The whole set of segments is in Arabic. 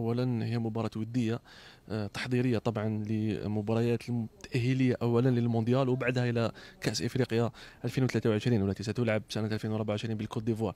اولا هي مباراه وديه آه، تحضيريه طبعا لمباريات التاهيليه اولا للمونديال وبعدها الى كاس افريقيا 2023 والتي ستلعب سنه 2024 بالكوت ديفوار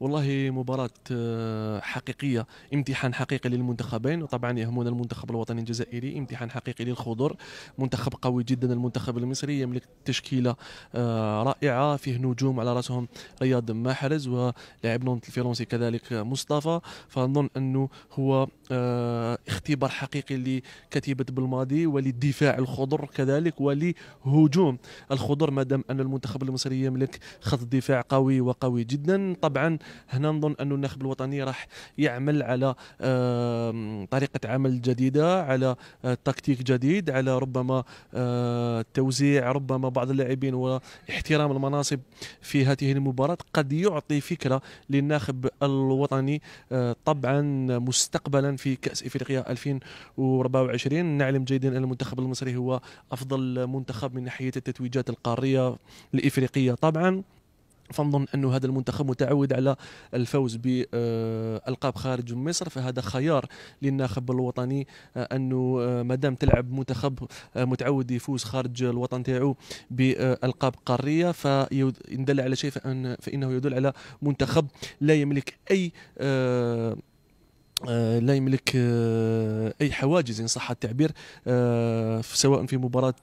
والله مباراه آه، حقيقيه امتحان حقيقي للمنتخبين وطبعا يهمنا المنتخب الوطني الجزائري امتحان حقيقي للخضر منتخب قوي جدا المنتخب المصري يملك تشكيله آه، رائعه فيه نجوم على راسهم رياض محرز ولاعب الفرنسي كذلك مصطفى فنظن انه هو آه، اختبار حقيقي لكتيبة بالماضي وللدفاع الخضر كذلك ولهجوم الخضر ما دام أن المنتخب المصري يملك خط دفاع قوي وقوي جدا طبعا هنا نظن أن الناخب الوطني راح يعمل على طريقة عمل جديدة على آه، تكتيك جديد على ربما آه، توزيع ربما بعض اللاعبين واحترام المناصب في هذه المباراة قد يعطي فكرة للناخب الوطني طبعا مستقبلا في كاس افريقيا 2024 نعلم جيدا ان المنتخب المصري هو افضل منتخب من ناحيه التتويجات القاريه الافريقيه طبعا فنظن أن هذا المنتخب متعود على الفوز بألقاب خارج مصر فهذا خيار للناخب الوطني آه، أنه آه، مدام تلعب منتخب آه، متعود يفوز خارج الوطن تاعو بألقاب قارية فإن دل على شيء فإنه يدل على منتخب لا يملك أي آه، لا يملك آه، اي حواجز ان صح التعبير آه، سواء في مباراه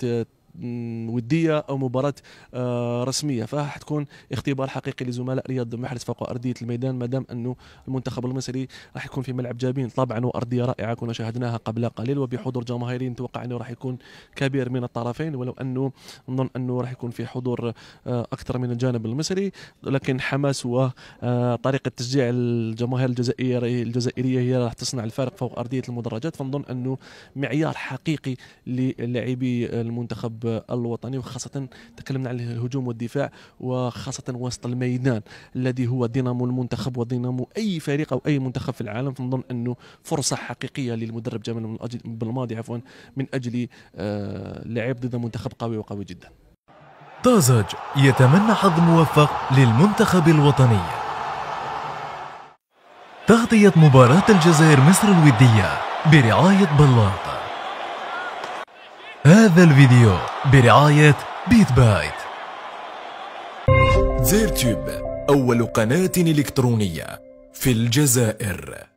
وديه او مباراه آه، رسميه فحتكون اختبار حقيقي لزملاء رياض محرز فوق ارضيه الميدان ما دام انه المنتخب المصري راح يكون في ملعب جابين طبعا وارضيه رائعه كنا شاهدناها قبل قليل وبحضور جماهيري نتوقع انه راح يكون كبير من الطرفين ولو انه نظن انه راح يكون في حضور آه، اكثر من الجانب المصري لكن حماس وطريقه آه، تشجيع الجماهير الجزائريه الجزائريه هي راح تصنع الفارق فوق ارضيه المدرجات فنظن انه معيار حقيقي للاعبي المنتخب الوطني وخاصة تكلمنا على الهجوم والدفاع وخاصة وسط الميدان الذي هو دينامو المنتخب ودينامو أي فريق أو أي منتخب في العالم فنظن أنه فرصة حقيقية للمدرب جمال بالماضي عفوا من أجل آه، لعب ضد منتخب قوي وقوي جدا طازج يتمنى حظ موفق للمنتخب الوطني تغطية مباراة الجزائر مصر الودية برعاية بلاطه هذا الفيديو برعاية بيت بايت زيرتيوب أول قناة إلكترونية في الجزائر